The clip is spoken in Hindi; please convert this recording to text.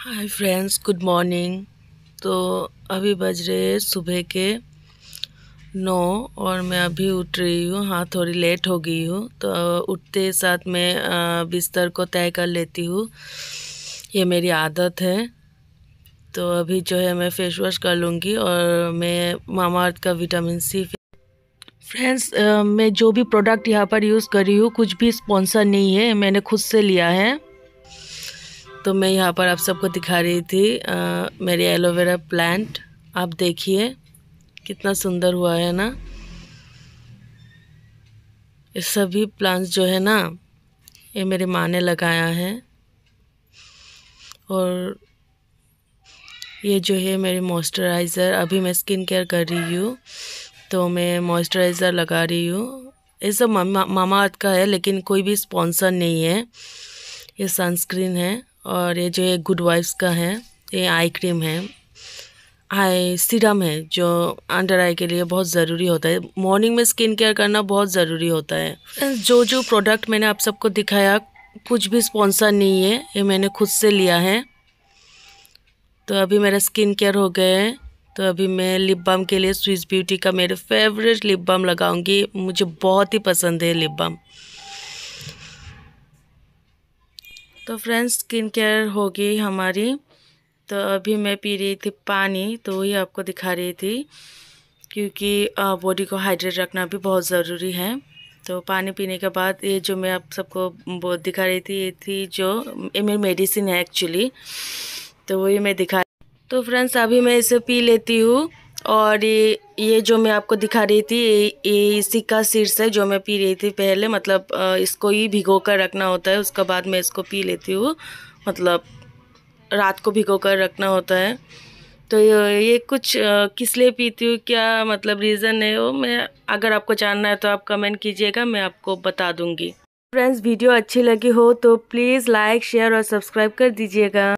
हाय फ्रेंड्स गुड मॉर्निंग तो अभी बज रहे सुबह के नौ और मैं अभी उठ रही हूँ हाँ थोड़ी लेट हो गई हूँ तो उठते साथ मैं बिस्तर को तय कर लेती हूँ ये मेरी आदत है तो अभी जो है मैं फेस वॉश कर लूँगी और मैं मामा अर्थ का विटामिन सी फ्रेंड्स मैं जो भी प्रोडक्ट यहाँ पर यूज़ कर रही हूँ कुछ भी स्पॉन्सर नहीं है मैंने खुद से लिया है तो मैं यहाँ पर आप सबको दिखा रही थी आ, मेरी एलोवेरा प्लांट आप देखिए कितना सुंदर हुआ है ना ये सभी प्लांट्स जो है ना ये मेरी माँ ने लगाया है और ये जो है मेरी मॉइस्चराइज़र अभी मैं स्किन केयर कर रही हूँ तो मैं मॉइस्चराइज़र लगा रही हूँ ये सब मामा मामा अर्थ का है लेकिन कोई भी स्पॉन्सर नहीं है ये सनस्क्रीन है और ये जो है गुड वाइफ्स का है ये आई क्रीम है आई सीरम है जो अंडर आई के लिए बहुत ज़रूरी होता है मॉर्निंग में स्किन केयर करना बहुत ज़रूरी होता है जो जो प्रोडक्ट मैंने आप सबको दिखाया कुछ भी स्पॉन्सर नहीं है ये मैंने खुद से लिया है तो अभी मेरा स्किन केयर हो गया है तो अभी मैं लिप बम के लिए स्विस ब्यूटी का मेरे फेवरेट लिप बम लगाऊंगी मुझे बहुत ही पसंद है लिप बम तो फ्रेंड्स स्किन केयर होगी हमारी तो अभी मैं पी रही थी पानी तो वही आपको दिखा रही थी क्योंकि बॉडी को हाइड्रेट रखना भी बहुत ज़रूरी है तो पानी पीने के बाद ये जो मैं आप सबको दिखा रही थी ये थी जो ये मेरी मेडिसिन है एक्चुअली तो वही मैं दिखा तो फ्रेंड्स अभी मैं इसे पी लेती हूँ और ये ये जो मैं आपको दिखा रही थी ये इसी का शीर्ष है जो मैं पी रही थी पहले मतलब इसको ही भिगो कर रखना होता है उसके बाद मैं इसको पी लेती हूँ मतलब रात को भिगो कर रखना होता है तो ये कुछ किस लिए पीती हूँ क्या मतलब रीज़न है वो मैं अगर आपको जानना है तो आप कमेंट कीजिएगा मैं आपको बता दूँगी फ्रेंड्स वीडियो अच्छी लगी हो तो प्लीज़ लाइक शेयर और सब्सक्राइब कर दीजिएगा